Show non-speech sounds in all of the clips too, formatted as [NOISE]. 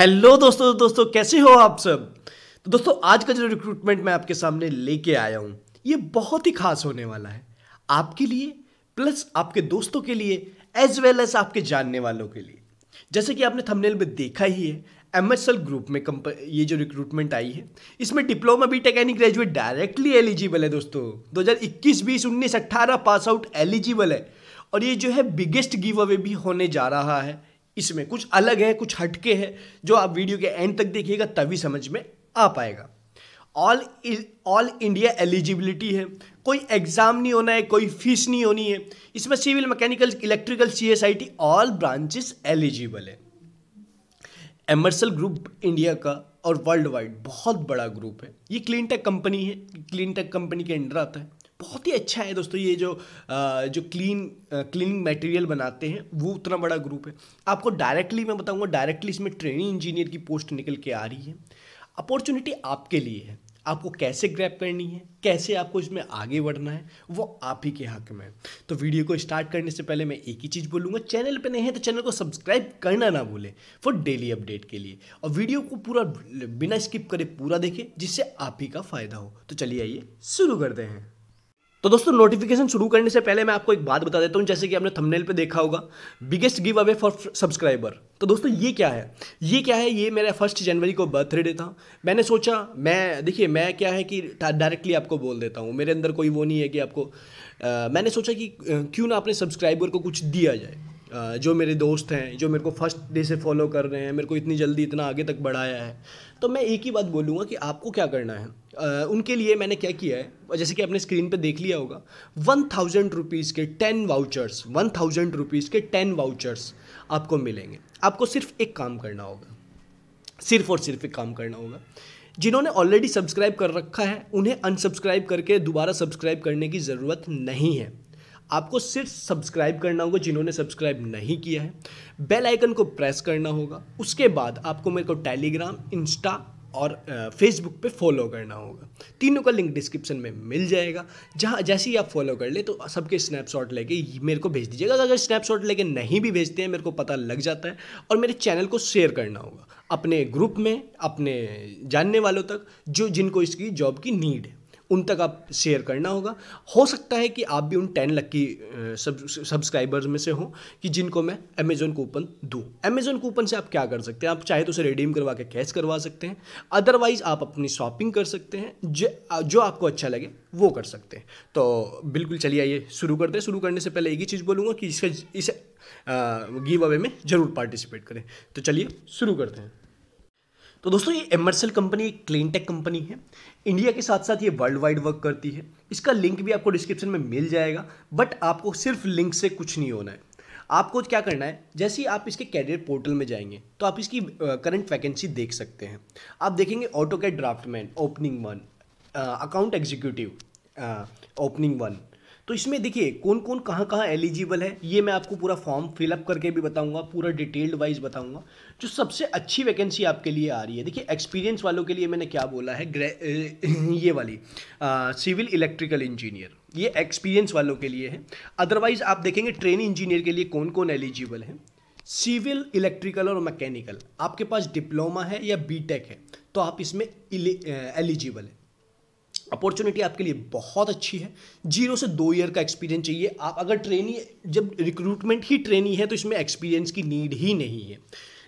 hello दोस्तों दोस्तों कैसे हो आप सब तो दोस्तों आज का जो रिक्रूटमेंट मैं आपके सामने लेके आया हूँ ये बहुत ही खास होने वाला है आपके लिए प्लस आपके दोस्तों के लिए एज वेल एज आपके जानने वालों के लिए जैसे कि आपने थंबनेल में देखा ही है एम एस एल ग्रुप में कंप ये जो रिक्रूटमेंट आई है इसमें डिप्लोमा बी टेक यानी ग्रेजुएट डायरेक्टली एलिजिबल है दोस्तों 2021 20 19 18 पास आउट एलिजिबल है और ये जो है बिगेस्ट गिव अवे भी होने जा रहा है इसमें कुछ अलग है कुछ हटके है जो आप वीडियो के एंड तक देखिएगा तभी समझ में आ पाएगा ऑल ऑल इंडिया एलिजिबिलिटी है कोई एग्ज़ाम नहीं होना है कोई फीस नहीं होनी है इसमें civil mechanical electrical C S I T all branches eligible है एमर्सल ग्रुप इंडिया का और वर्ल्ड वाइड बहुत बड़ा ग्रुप है ये क्लीन टेक कंपनी है क्लीन टेक कंपनी के अंडर आता है बहुत ही अच्छा है दोस्तों ये जो जो क्लीन क्लीनिंग मटेरियल बनाते हैं वो उतना बड़ा ग्रुप है आपको डायरेक्टली मैं बताऊंगा डायरेक्टली इसमें ट्रेनिंग इंजीनियर की पोस्ट निकल के आ रही है अपॉर्चुनिटी आपके लिए है आपको कैसे ग्रैप करनी है कैसे आपको इसमें आगे बढ़ना है वो आप ही के हक में है तो वीडियो को स्टार्ट करने से पहले मैं एक ही चीज़ बोलूँगा चैनल पे नहीं है तो चैनल को सब्सक्राइब करना ना भूलें फॉर डेली अपडेट के लिए और वीडियो को पूरा बिना स्किप करे पूरा देखें जिससे आप ही का फ़ायदा हो तो चलिए आइए शुरू करते हैं तो दोस्तों नोटिफिकेशन शुरू करने से पहले मैं आपको एक बात बता देता हूँ जैसे कि आपने थंबनेल पे देखा होगा biggest giveaway for subscriber तो दोस्तों ये क्या है ये क्या है ये मेरा फर्स्ट जनवरी को बर्थडे था मैंने सोचा मैं देखिए मैं क्या है कि डायरेक्टली आपको बोल देता हूँ मेरे अंदर कोई वो नहीं है कि आपको आ, मैंने सोचा कि क्यों ना अपने सब्सक्राइबर को कुछ दिया जाए जो मेरे दोस्त हैं जो मेरे को फर्स्ट डे से फॉलो कर रहे हैं मेरे को इतनी जल्दी इतना आगे तक बढ़ाया है तो मैं एक ही बात बोलूँगा कि आपको क्या करना है उनके लिए मैंने क्या किया है जैसे कि आपने स्क्रीन पे देख लिया होगा वन थाउजेंड रुपीज़ के ten vouchers one thousand rupees के टेन वाउचर्स आपको मिलेंगे आपको सिर्फ एक काम करना होगा सिर्फ और सिर्फ एक काम करना होगा जिन्होंने ऑलरेडी सब्सक्राइब कर रखा है उन्हें अनसब्सक्राइब करके दोबारा सब्सक्राइब करने की ज़रूरत नहीं है आपको सिर्फ सब्सक्राइब करना होगा जिन्होंने सब्सक्राइब नहीं किया है बेल आइकन को प्रेस करना होगा उसके बाद आपको मेरे को टेलीग्राम इंस्टा और फेसबुक पे फॉलो करना होगा तीनों का लिंक डिस्क्रिप्शन में मिल जाएगा जहाँ जैसे ही आप फॉलो कर ले तो सबके स्नैपशॉट लेके मेरे को भेज दीजिएगा अगर स्नैपशॉट लेके नहीं भी भेजते हैं मेरे को पता लग जाता है और मेरे चैनल को शेयर करना होगा अपने ग्रुप में अपने जानने वालों तक जो जिनको इसकी जॉब की नीड है उन तक आप शेयर करना होगा हो सकता है कि आप भी उन टेन लक्की सब्सक्राइबर्स में से हो कि जिनको मैं अमेज़ोन कूपन दूँ अमेज़ोन कूपन से आप क्या कर सकते हैं आप चाहे तो उसे रिडीम करवा के कैश करवा सकते हैं अदरवाइज़ आप अपनी शॉपिंग कर सकते हैं जो जो आपको अच्छा लगे वो कर सकते हैं तो बिल्कुल चलिए आइए शुरू करते हैं शुरू करने से पहले एक ही चीज़ बोलूँगा कि इसे इस गिव अवे में ज़रूर पार्टिसिपेट करें तो चलिए शुरू करते हैं तो दोस्तों ये एमर्सल कंपनी एक क्लीन टेक कंपनी है इंडिया के साथ साथ ये वर्ल्ड वाइड वर्क करती है इसका लिंक भी आपको डिस्क्रिप्शन में मिल जाएगा बट आपको सिर्फ लिंक से कुछ नहीं होना है आपको क्या करना है जैसे ही आप इसके कैरियर पोर्टल में जाएंगे तो आप इसकी करंट वैकेंसी देख सकते हैं आप देखेंगे auto cad draftsman opening one account executive opening one तो इसमें देखिए कौन कौन कहाँ कहाँ एलिजिबल है ये मैं आपको पूरा फॉर्म फिलअप करके भी बताऊंगा पूरा डिटेल्ड वाइज बताऊंगा जो सबसे अच्छी वैकेंसी आपके लिए आ रही है देखिए एक्सपीरियंस वालों के लिए मैंने क्या बोला है ये वाली सिविल इलेक्ट्रिकल इंजीनियर ये एक्सपीरियंस वालों के लिए है अदरवाइज़ आप देखेंगे ट्रेन इंजीनियर के लिए कौन कौन एलिजिबल है सिविल इलेक्ट्रिकल और मैकेनिकल आपके पास डिप्लोमा है या बीटेक है तो आप इसमें एलिजिबल है अपॉर्चुनिटी आपके लिए बहुत अच्छी है जीरो से दो ईयर का एक्सपीरियंस चाहिए आप अगर ट्रेनी जब रिक्रूटमेंट ही ट्रेनी है तो इसमें एक्सपीरियंस की नीड ही नहीं है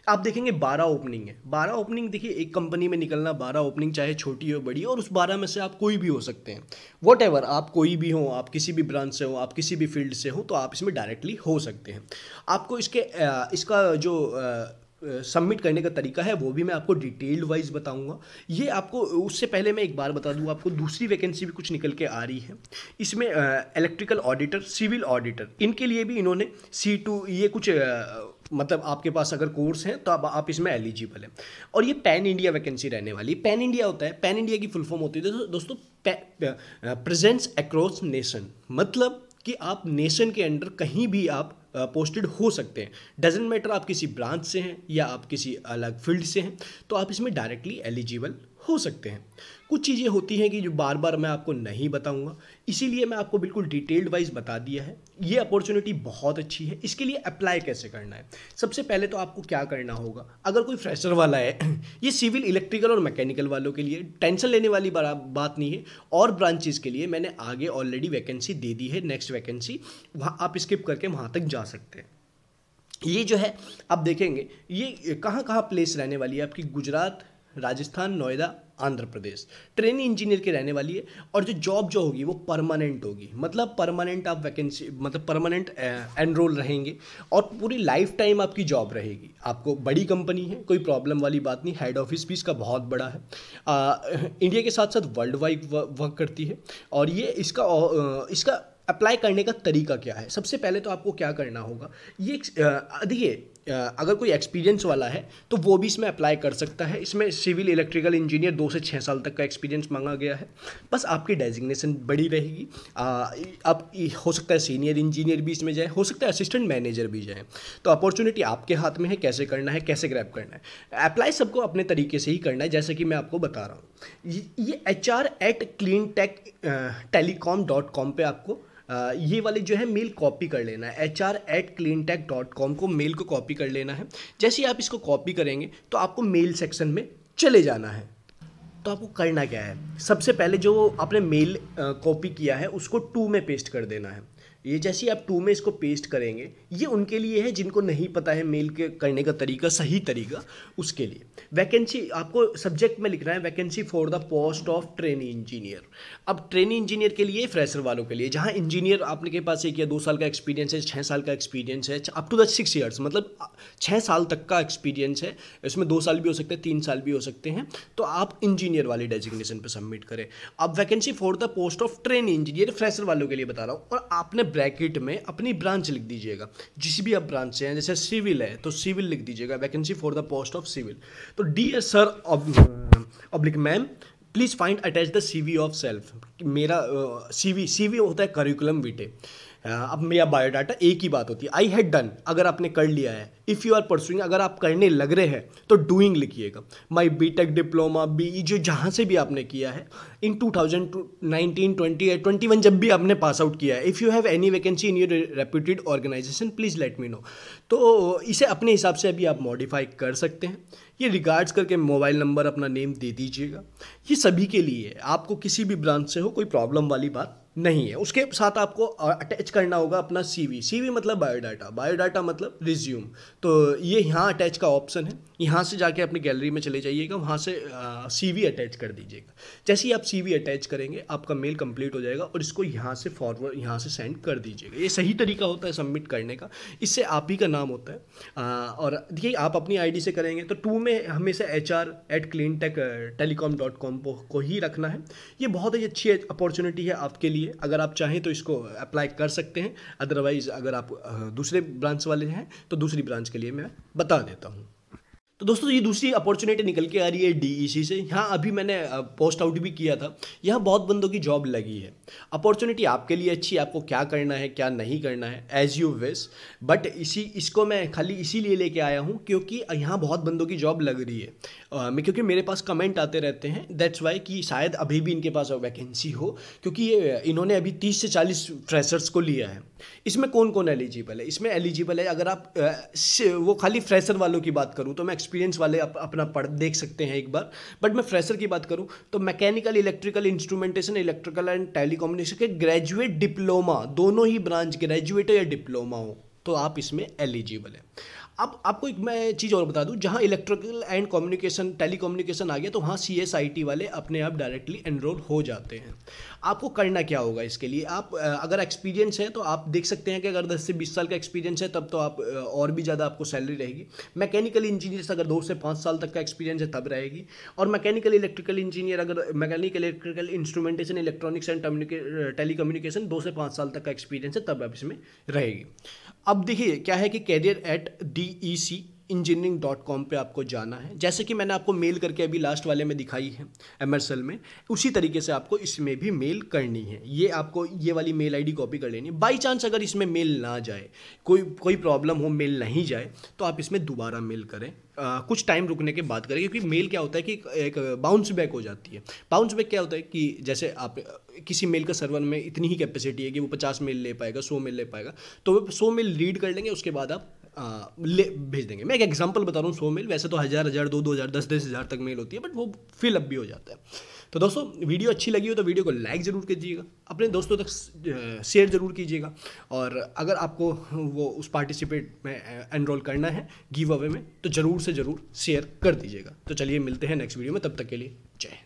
आप देखेंगे बारह ओपनिंग है बारह ओपनिंग देखिए एक कंपनी में निकलना बारह ओपनिंग चाहे छोटी हो बड़ी और उस बारह में से आप कोई भी हो सकते हैं वॉट एवर आप कोई भी हो आप किसी भी ब्रांच से हो आप किसी भी फील्ड से हो तो आप इसमें डायरेक्टली हो सकते हैं आपको इसके इसका जो सबमिट करने का तरीका है वो भी मैं आपको डिटेल्ड वाइज बताऊंगा ये आपको उससे पहले मैं एक बार बता दूं आपको दूसरी वैकेंसी भी कुछ निकल के आ रही है इसमें इलेक्ट्रिकल ऑडिटर सिविल ऑडिटर इनके लिए भी इन्होंने सी टू ये कुछ आ, मतलब आपके पास अगर कोर्स हैं तो अब आप इसमें एलिजिबल हैं और ये पैन इंडिया वैकेंसी रहने वाली पैन इंडिया होता है पैन इंडिया की फुल फॉर्म होती है दोस्तों प्रेजेंस अक्रॉस नेशन मतलब कि आप नेशन के अंडर कहीं भी आप पोस्टेड हो सकते हैं डजेंट मैटर आप किसी ब्रांच से हैं या आप किसी अलग फील्ड से हैं तो आप इसमें डायरेक्टली एलिजिबल हो सकते हैं कुछ चीज़ें होती हैं कि जो बार बार मैं आपको नहीं बताऊंगा इसीलिए मैं आपको बिल्कुल डिटेल्ड वाइज बता दिया है ये अपॉर्चुनिटी बहुत अच्छी है इसके लिए अप्लाई कैसे करना है सबसे पहले तो आपको क्या करना होगा अगर कोई फ्रेशर वाला है [CLEARS THROAT] ये सिविल इलेक्ट्रिकल और मैकेनिकल वालों के लिए टेंशन लेने वाली बात नहीं है और ब्रांचेज के लिए मैंने आगे ऑलरेडी वैकेंसी दे दी है नेक्स्ट वैकेंसी वहाँ आप स्किप करके वहाँ तक जा सकते हैं ये जो है आप देखेंगे ये कहाँ कहाँ प्लेस रहने वाली है आपकी गुजरात राजस्थान नोएडा आंध्र प्रदेश ट्रेन इंजीनियर के रहने वाली है और जो जॉब जो होगी वो परमानेंट होगी मतलब परमानेंट आप वैकेंसी मतलब परमानेंट एनरोल रहेंगे और पूरी लाइफ टाइम आपकी जॉब रहेगी आपको बड़ी कंपनी है कोई प्रॉब्लम वाली बात नहीं हेड ऑफिस भी इसका बहुत बड़ा है आ, इंडिया के साथ साथ वर्ल्ड वाइड वर्क करती है और ये इसका इसका अप्लाई करने का तरीका क्या है सबसे पहले तो आपको क्या करना होगा ये देखिए अगर कोई एक्सपीरियंस वाला है तो वो भी इसमें अप्लाई कर सकता है इसमें सिविल इलेक्ट्रिकल इंजीनियर दो से छः साल तक का एक्सपीरियंस मांगा गया है बस आपकी डेजिग्नेशन बड़ी रहेगी आप हो सकता है सीनियर इंजीनियर भी इसमें जाए हो सकता है असिस्टेंट मैनेजर भी जाए तो अपॉर्चुनिटी आपके हाथ में है कैसे करना है कैसे ग्रैप करना है अप्लाई सबको अपने तरीके से ही करना है जैसे कि मैं आपको बता रहा हूँ ये H R at clean tech telecom dot com पर आपको ये वाले जो है मेल कॉपी कर लेना है H R at clean tech dot com को मेल को कॉपी कर लेना है जैसे ही आप इसको कॉपी करेंगे तो आपको मेल सेक्शन में चले जाना है तो आपको करना क्या है सबसे पहले जो आपने मेल कॉपी किया है उसको टू में पेस्ट कर देना है ये जैसे आप टू में इसको पेस्ट करेंगे ये उनके लिए है जिनको नहीं पता है मेल के करने का तरीका सही तरीका उसके लिए वैकेंसी आपको सब्जेक्ट में लिखना है vacancy for the post of trainee engineer अब ट्रेनी इंजीनियर के लिए फ्रेशर वालों के लिए जहाँ इंजीनियर आपने के पास एक या दो साल का एक्सपीरियंस है छः साल का एक्सपीरियंस है up to the six years मतलब छः साल तक का एक्सपीरियंस है इसमें दो साल भी हो सकते हैं तीन साल भी हो सकते हैं तो आप इंजीनियर वाली डेजिग्नेशन पर सबमिट करें अब vacancy for the post of trainee engineer fresher वालों के लिए बता रहा हूँ और आपने ब्रैकेट में अपनी ब्रांच लिख दीजिएगा जिस भी आप ब्रांच से हैं जैसे सिविल है तो सिविल लिख दीजिएगा vacancy for the post of civil तो dear sir oblique ma'am please find attach the C V of self मेरा सी वी सी वी होता है करिकुलम वीटे अब मेरा बायोडाटा एक ही बात होती है आई हैड डन अगर आपने कर लिया है इफ़ यू आर परसुइंग अगर आप करने लग रहे हैं तो डूइंग लिखिएगा my B tech diploma B E जो जहाँ से भी आपने किया है in two thousand nineteen twenty या ट्वेंटी वन जब भी आपने पास आउट किया है if you have any vacancy in your reputed organisation please let me know तो इसे अपने हिसाब से अभी आप मॉडिफाई कर सकते हैं ये रिगार्ड्स करके मोबाइल नंबर अपना नेम दे दीजिएगा ये सभी के लिए है आपको किसी भी ब्रांच से हो कोई प्रॉब्लम वाली बात नहीं है उसके साथ आपको अटैच करना होगा अपना सीवी सीवी मतलब बायोडाटा बायोडाटा मतलब रिज्यूम तो ये यहाँ अटैच का ऑप्शन है यहाँ से जाके अपनी गैलरी में चले जाइएगा वहाँ से सीवी अटैच कर दीजिएगा जैसे ही आप सीवी अटैच करेंगे आपका मेल कंप्लीट हो जाएगा और इसको यहाँ से फॉरवर्ड यहाँ से सेंड कर दीजिएगा ये सही तरीका होता है सबमिट करने का इससे आप ही का नाम होता है आ, और देखिए आप अपनी आई से करेंगे तो टू में हमेशा H R at clean tech telecom dot com को ही रखना है ये बहुत ही अच्छी अपॉर्चुनिटी है आपके लिए लिए अगर आप चाहें तो इसको अप्लाई कर सकते हैं अदरवाइज़ अगर आप दूसरे ब्रांच वाले हैं तो दूसरी ब्रांच के लिए मैं बता देता हूँ तो दोस्तों ये दूसरी अपॉर्चुनिटी निकल के आ रही है सी e से यहाँ अभी मैंने पोस्ट आउट भी किया था यहाँ बहुत बंदों की जॉब लगी है अपॉर्चुनिटी आपके लिए अच्छी है आपको क्या करना है क्या नहीं करना है एज यू विस बट इसी इसको मैं खाली इसीलिए लेके आया हूँ क्योंकि यहाँ बहुत बंदों की जॉब लग रही है मैं क्योंकि मेरे पास कमेंट आते रहते हैं दैट्स वाई कि शायद अभी भी इनके पास वैकेंसी हो क्योंकि ये इन्होंने अभी तीस से चालीस फ्रेशर्स को लिया है इसमें कौन कौन एलिजिबल है इसमें एलिजिबल है अगर आप वो खाली फ्रेशर वालों की बात करूँ तो मैं एक्सपीरियंस वाले अप, अपना पढ़ देख सकते हैं एक बार बट मैं फ्रेशर की बात करूँ तो mechanical electrical instrumentation electrical and telecommunication के ग्रेजुएट डिप्लोमा दोनों ही ब्रांच ग्रेजुएट या डिप्लोमा हो तो आप इसमें एलिजिबल है अब आपको एक मैं चीज़ और बता दूं जहां electrical and communication telecommunication आ गया तो वहां सी एस आई टी वाले अपने आप डायरेक्टली एनरोल हो जाते हैं आपको करना क्या होगा इसके लिए आप अगर एक्सपीरियंस है तो आप देख सकते हैं कि अगर दस से बीस साल का एक्सपीरियंस है तब तो आप और भी ज़्यादा आपको सैलरी रहेगी मैकेनिकल इंजीनियर अगर दो से पाँच साल तक का एक्सपीरियंस है तब रहेगी और मैकेनिकल इलेक्ट्रिकल इंजीनियर अगर mechanical electrical instrumentation electronics and telecommunication दो से पाँच साल तक का एक्सपीरियंस है तब आप इसमें रहेगी अब देखिए क्या है कि career at D E C engineering dot com पर आपको जाना है जैसे कि मैंने आपको मेल करके अभी लास्ट वाले में दिखाई है एम एस एल में उसी तरीके से आपको इसमें भी मेल करनी है ये आपको ये वाली मेल आई डी कॉपी कर लेनी है बाई चांस अगर इसमें मेल ना जाए कोई कोई प्रॉब्लम हो मेल नहीं जाए तो आप इसमें दोबारा मेल करें आ, कुछ टाइम रुकने के बाद करें क्योंकि मेल क्या होता है कि एक बाउंस बैक हो जाती है बाउंस बैक क्या होता है कि जैसे आप किसी मेल का सर्वर में इतनी ही कैपेसिटी है कि वो पचास मेल ले पाएगा सौ मेल ले पाएगा तो वो सौ मेल रीड कर लेंगे उसके बाद आप ले भेज देंगे मैं एक एग्जांपल बता रहा हूँ सौ मेल वैसे तो हज़ार हज़ार दो दो हज़ार दस दस हज़ार तक मेल होती है बट वो फिल अप भी हो जाता है तो दोस्तों वीडियो अच्छी लगी हो तो वीडियो को लाइक ज़रूर कीजिएगा अपने दोस्तों तक शेयर ज़रूर कीजिएगा और अगर आपको वो उस पार्टिसिपेट में एनरोल करना है गिव अवे में तो ज़रूर से ज़रूर शेयर कर दीजिएगा तो चलिए मिलते हैं नेक्स्ट वीडियो में तब तक के लिए जय